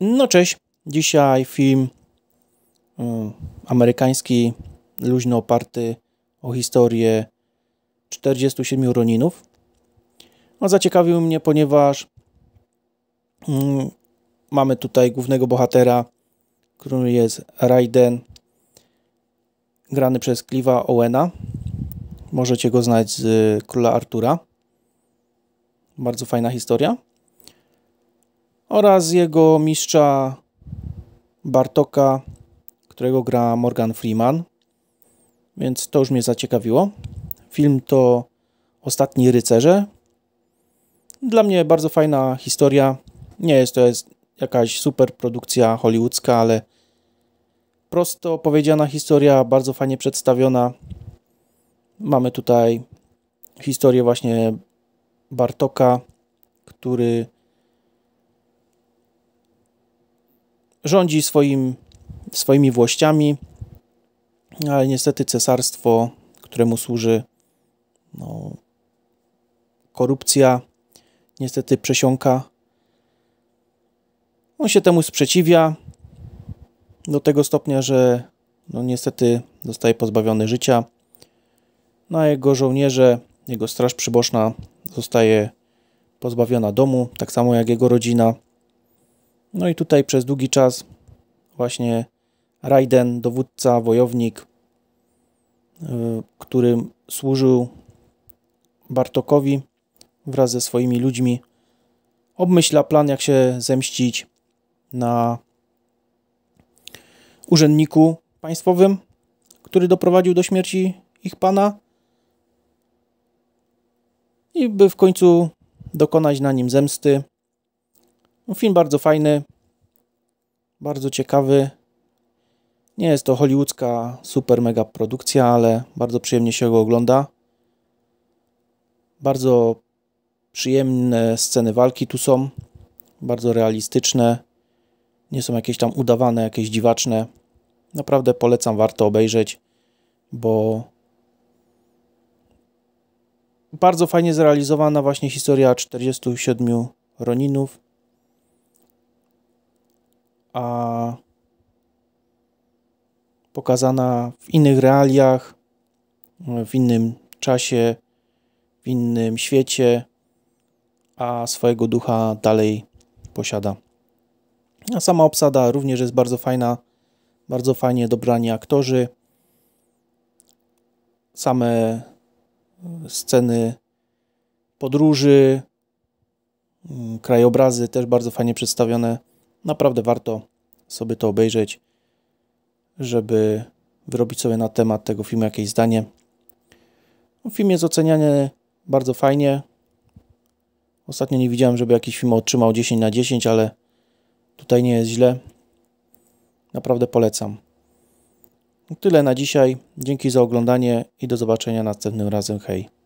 No cześć, dzisiaj film y, amerykański, luźno oparty o historię 47 Roninów. On no, zaciekawił mnie, ponieważ y, mamy tutaj głównego bohatera, którym jest Raiden, grany przez Clive'a Owena. Możecie go znać z Króla Artura. Bardzo fajna historia oraz jego mistrza Bartoka, którego gra Morgan Freeman, więc to już mnie zaciekawiło. Film to Ostatni Rycerze. Dla mnie bardzo fajna historia. Nie jest to jest jakaś super produkcja hollywoodzka, ale prosto opowiedziana historia, bardzo fajnie przedstawiona. Mamy tutaj historię właśnie Bartoka, który rządzi swoim, swoimi włościami, ale niestety cesarstwo, któremu służy no, korupcja, niestety przesiąka. On się temu sprzeciwia do tego stopnia, że no, niestety zostaje pozbawiony życia. Na no, jego żołnierze, jego straż przyboczna zostaje pozbawiona domu, tak samo jak jego rodzina. No i tutaj przez długi czas właśnie Raiden, dowódca, wojownik, e, którym służył Bartokowi wraz ze swoimi ludźmi, obmyśla plan, jak się zemścić na urzędniku państwowym, który doprowadził do śmierci ich pana i by w końcu dokonać na nim zemsty no, film bardzo fajny, bardzo ciekawy. Nie jest to hollywoodzka super mega produkcja, ale bardzo przyjemnie się go ogląda. Bardzo przyjemne sceny walki tu są, bardzo realistyczne. Nie są jakieś tam udawane, jakieś dziwaczne. Naprawdę polecam, warto obejrzeć, bo bardzo fajnie zrealizowana właśnie historia 47 Roninów a pokazana w innych realiach, w innym czasie, w innym świecie, a swojego ducha dalej posiada. A sama obsada również jest bardzo fajna, bardzo fajnie dobrani aktorzy. Same e, sceny podróży, krajobrazy też bardzo fajnie przedstawione. Naprawdę warto sobie to obejrzeć, żeby wyrobić sobie na temat tego filmu jakieś zdanie. Film jest oceniany bardzo fajnie. Ostatnio nie widziałem, żeby jakiś film otrzymał 10 na 10, ale tutaj nie jest źle. Naprawdę polecam. Tyle na dzisiaj. Dzięki za oglądanie i do zobaczenia następnym razem. Hej.